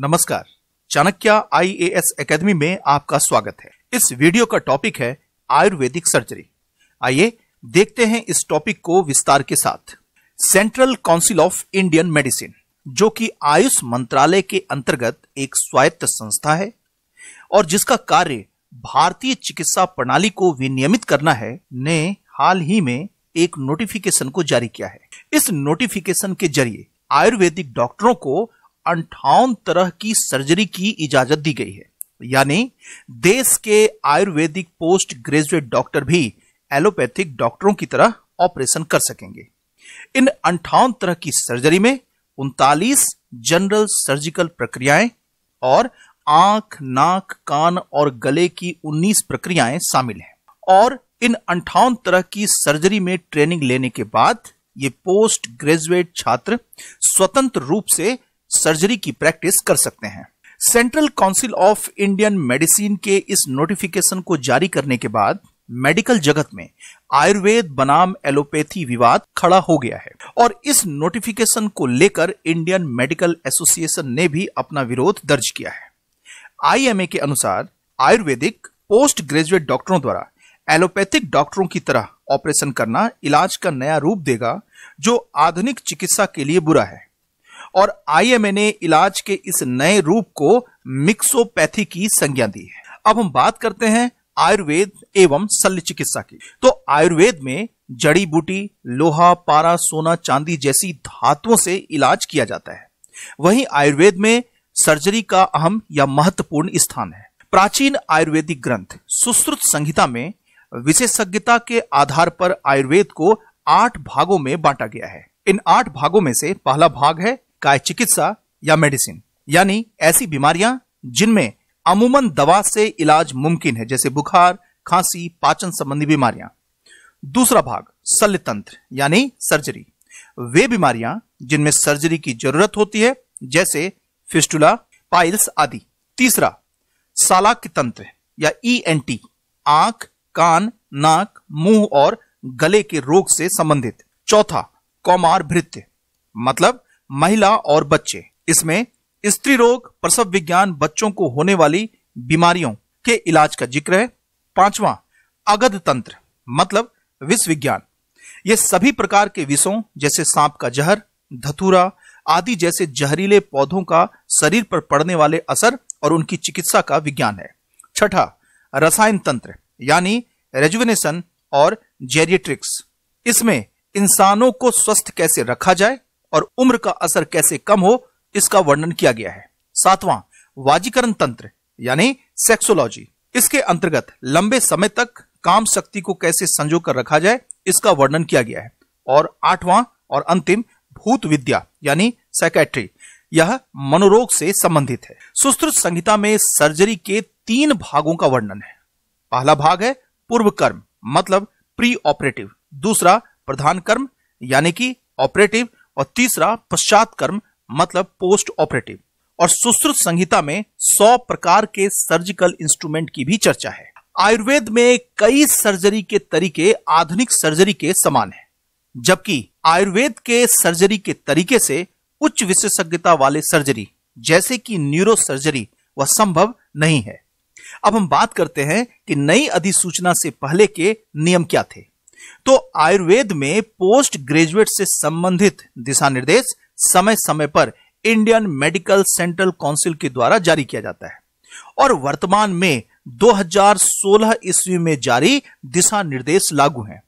नमस्कार Chanakya IAS academy में आपका स्वागत है इस वीडियो का टॉपिक है आयुर्वेदिक सर्जरी आइए देखते हैं इस टॉपिक को विस्तार के साथ central council of Indian medicine जो कि आयुष मंत्रालय के अंतर्गत एक स्वायत्त संस्था है और जिसका कार्य भारतीय चिकित्सा प्रणाली को विनियमित करना है ने हाल ही में एक नोटिफिकेशन को जारी किया है इस नोटिफिकेशन के जरिए आयुर्वेदिक डॉक्टरों को अंठावन तरह की सर्जरी की इजाजत दी गई है यानी देश के आयुर्वेदिक पोस्ट ग्रेजुएट डॉक्टर भी एलोपैथिक डॉक्टरों की तरह ऑपरेशन कर सकेंगे इन अंठावन तरह की सर्जरी में उनतालीस जनरल सर्जिकल प्रक्रियाएं और आंख नाक कान और गले की 19 प्रक्रियाएं शामिल हैं और इन अंठावन तरह की सर्जरी में ट्रेनिंग लेने के बाद ये पोस्ट ग्रेजुएट छात्र स्वतंत्र रूप से सर्जरी की प्रैक्टिस कर सकते हैं central council of Indian medicine के इस नोटिफिकेशन को जारी करने के बाद मेडिकल जगत में आयुर्वेद बनाम एलोपैथी विवाद खड़ा हो गया है और इस नोटिफिकेशन को लेकर इंडियन मेडिकल एसोसिएशन ने भी अपना विरोध दर्ज किया है आईएमए के अनुसार आयुर्वेदिक पोस्ट ग्रेजुएट डॉक्टरों द्वारा एलोपैथिक डॉक्टरों की तरह ऑपरेशन करना इलाज का नया रूप देगा जो आधुनिक चिकित्सा के लिए बुरा है और ने इलाज के इस नए रूप को मिक्सोपैथी की संज्ञा दी है अब हम बात करते हैं आयुर्वेद एवं शल्य चिकित्सा की तो आयुर्वेद में जड़ी बूटी लोहा पारा सोना चांदी जैसी धातुओं से इलाज किया जाता है वहीं आयुर्वेद में सर्जरी का अहम या महत्वपूर्ण स्थान है प्राचीन आयुर्वेदिक ग्रंथ सुश्रुत संहिता में विशेषज्ञता के आधार पर आयुर्वेद को आठ भागों में बांटा गया है इन आठ भागों में से पहला भाग है काय चिकित्सा या मेडिसिन यानी ऐसी बीमारियां जिनमें अमूमन दवा से इलाज मुमकिन है जैसे बुखार खांसी पाचन संबंधी बीमारियां दूसरा भाग शल्य तंत्र यानी सर्जरी वे बीमारियां जिनमें सर्जरी की जरूरत होती है जैसे फिस्टुला पाइल्स आदि तीसरा सालाक तंत्र या ई एन टी आंख कान नाक मुंह और गले के रोग से संबंधित चौथा कौमार भृत्य मतलब महिला और बच्चे इसमें स्त्री रोग प्रसव विज्ञान बच्चों को होने वाली बीमारियों के इलाज का जिक्र है पांचवा अगध तंत्र मतलब विश्व विज्ञान ये सभी प्रकार के विषों जैसे सांप का जहर धतूरा आदि जैसे जहरीले पौधों का शरीर पर पड़ने वाले असर और उनकी चिकित्सा का विज्ञान है छठा रसायन तंत्र यानी रेजुवनेशन और जेरियट्रिक्स इसमें इंसानों को स्वस्थ कैसे रखा जाए और उम्र का असर कैसे कम हो इसका वर्णन किया गया है सातवां वाजीकरण तंत्र यानी सेक्सोलॉजी इसके अंतर्गत लंबे समय तक काम शक्ति को कैसे संजो कर रखा जाए इसका वर्णन किया गया है और आठवां और अंतिम भूत विद्या यानी सैकेट्री यह मनोरोग से संबंधित है सुस्त्र संहिता में सर्जरी के तीन भागों का वर्णन है पहला भाग है पूर्व कर्म मतलब प्री ऑपरेटिव दूसरा प्रधान कर्म यानी कि ऑपरेटिव और तीसरा पश्चात कर्म मतलब पोस्ट ऑपरेटिव और सुश्रुत संहिता में सौ प्रकार के सर्जिकल इंस्ट्रूमेंट की भी चर्चा है आयुर्वेद में कई सर्जरी के तरीके आधुनिक सर्जरी के समान है जबकि आयुर्वेद के सर्जरी के तरीके से उच्च विशेषज्ञता वाले सर्जरी जैसे कि न्यूरो सर्जरी वह संभव नहीं है अब हम बात करते हैं कि नई अधिसूचना से पहले के नियम क्या थे तो आयुर्वेद में पोस्ट ग्रेजुएट से संबंधित दिशा निर्देश समय समय पर इंडियन मेडिकल सेंट्रल काउंसिल के द्वारा जारी किया जाता है और वर्तमान में 2016 ईस्वी में जारी दिशा निर्देश लागू हैं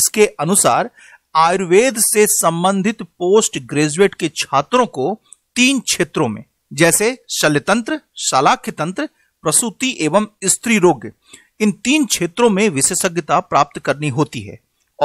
इसके अनुसार आयुर्वेद से संबंधित पोस्ट ग्रेजुएट के छात्रों को तीन क्षेत्रों में जैसे शल्यतंत्र शालाख्य तंत्र प्रसूति एवं स्त्री रोग इन तीन क्षेत्रों में विशेषज्ञता प्राप्त करनी होती है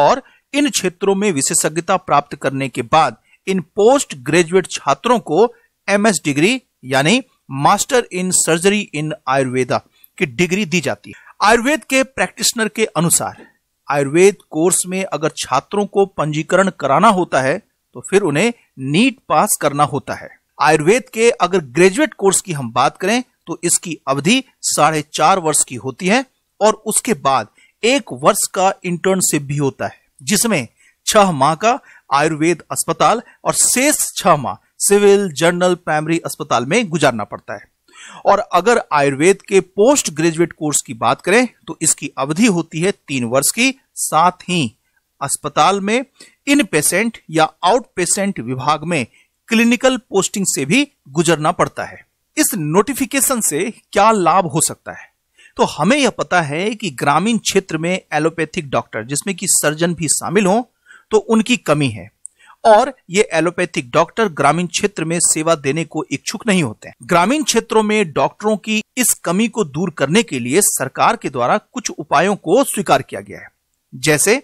और इन क्षेत्रों में विशेषज्ञता प्राप्त करने के बाद इन पोस्ट ग्रेजुएट छात्रों को एमएस डिग्री यानी master in surgery in Ayurveda की डिग्री दी जाती है आयुर्वेद के प्रैक्टिशनर के अनुसार आयुर्वेद कोर्स में अगर छात्रों को पंजीकरण कराना होता है तो फिर उन्हें नीट पास करना होता है आयुर्वेद के अगर ग्रेजुएट कोर्स की हम बात करें तो इसकी अवधि साढ़े चार वर्ष की होती है और उसके बाद एक वर्ष का इंटर्नशिप भी होता है जिसमें छह माह का आयुर्वेद अस्पताल और शेष छह माह सिविल जनरल प्राइमरी अस्पताल में गुजारना पड़ता है और अगर आयुर्वेद के पोस्ट ग्रेजुएट कोर्स की बात करें तो इसकी अवधि होती है तीन वर्ष की साथ ही अस्पताल में इन पेशेंट या आउट पेशेंट विभाग में क्लिनिकल पोस्टिंग से भी गुजरना पड़ता है इस नोटिफिकेशन से क्या लाभ हो सकता है तो हमें यह पता है कि ग्रामीण क्षेत्र में एलोपैथिक डॉक्टर जिसमें कि सर्जन भी शामिल हों तो उनकी कमी है और ये एलोपैथिक डॉक्टर ग्रामीण क्षेत्र में सेवा देने को इच्छुक नहीं होते ग्रामीण क्षेत्रों में डॉक्टरों की इस कमी को दूर करने के लिए सरकार के द्वारा कुछ उपायों को स्वीकार किया गया है जैसे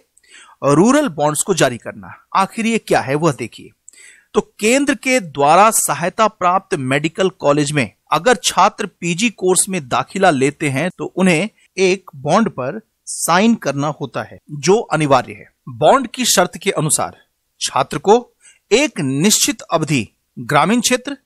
रूरल बॉन्ड्स को जारी करना आखिर ये क्या है वह देखिए तो केंद्र के द्वारा सहायता प्राप्त मेडिकल कॉलेज में अगर छात्र पीजी कोर्स में दाखिला लेते हैं तो उन्हें एक बॉन्ड पर साइन करना होता है जो अनिवार्य है बॉन्ड की शर्त के अनुसार छात्र को एक निश्चित अवधि ग्रामीण क्षेत्र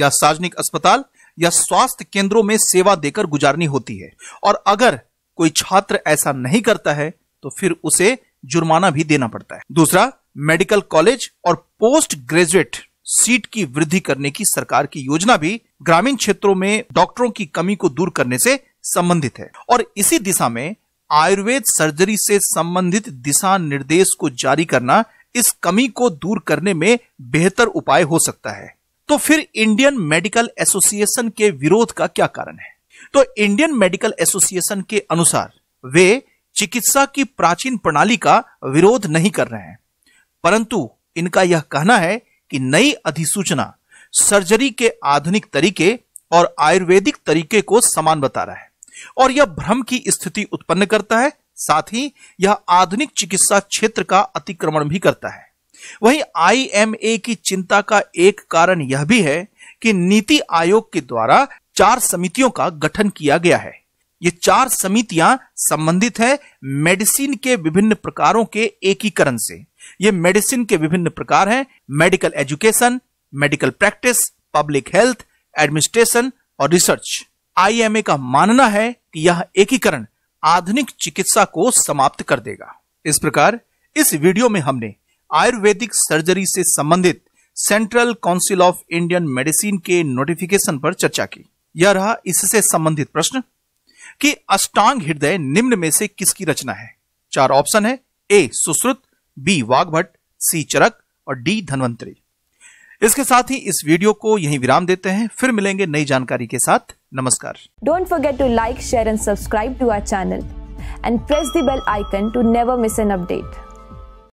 या सार्वजनिक अस्पताल या स्वास्थ्य केंद्रों में सेवा देकर गुजारनी होती है और अगर कोई छात्र ऐसा नहीं करता है तो फिर उसे जुर्माना भी देना पड़ता है दूसरा मेडिकल कॉलेज और पोस्ट ग्रेजुएट सीट की वृद्धि करने की सरकार की योजना भी ग्रामीण क्षेत्रों में डॉक्टरों की कमी को दूर करने से संबंधित है और इसी दिशा में आयुर्वेद सर्जरी से संबंधित दिशा निर्देश को जारी करना इस कमी को दूर करने में बेहतर उपाय हो सकता है तो फिर इंडियन मेडिकल एसोसिएशन के विरोध का क्या कारण है तो इंडियन मेडिकल एसोसिएशन के अनुसार वे चिकित्सा की प्राचीन प्रणाली का विरोध नहीं कर रहे हैं परंतु इनका यह कहना है कि नई अधिसूचना सर्जरी के आधुनिक तरीके और आयुर्वेदिक तरीके को समान बता रहा है और यह भ्रम की स्थिति उत्पन्न करता है साथ ही यह आधुनिक चिकित्सा क्षेत्र का अतिक्रमण भी करता है वहीं आईएमए की चिंता का एक कारण यह भी है कि नीति आयोग के द्वारा चार समितियों का गठन किया गया है ये चार समितियां संबंधित है मेडिसिन के विभिन्न प्रकारों के एकीकरण से ये मेडिसिन के विभिन्न प्रकार हैं medical education medical practice public health administration और रिसर्च आईएमए का मानना है कि यह एकीकरण आधुनिक चिकित्सा को समाप्त कर देगा इस प्रकार इस वीडियो में हमने आयुर्वेदिक सर्जरी से संबंधित central council of Indian medicine के नोटिफिकेशन पर चर्चा की यह रहा इससे संबंधित प्रश्न कि अष्टांग हृदय निम्न में से किसकी रचना है चार ऑप्शन है ए सुश्रुत बी वाघभट सी चरक और डी धनवंतरी इसके साथ ही इस वीडियो को यहीं विराम देते हैं फिर मिलेंगे नई जानकारी के साथ नमस्कार don't forget to like share and subscribe to our channel and press the bell icon to never miss an update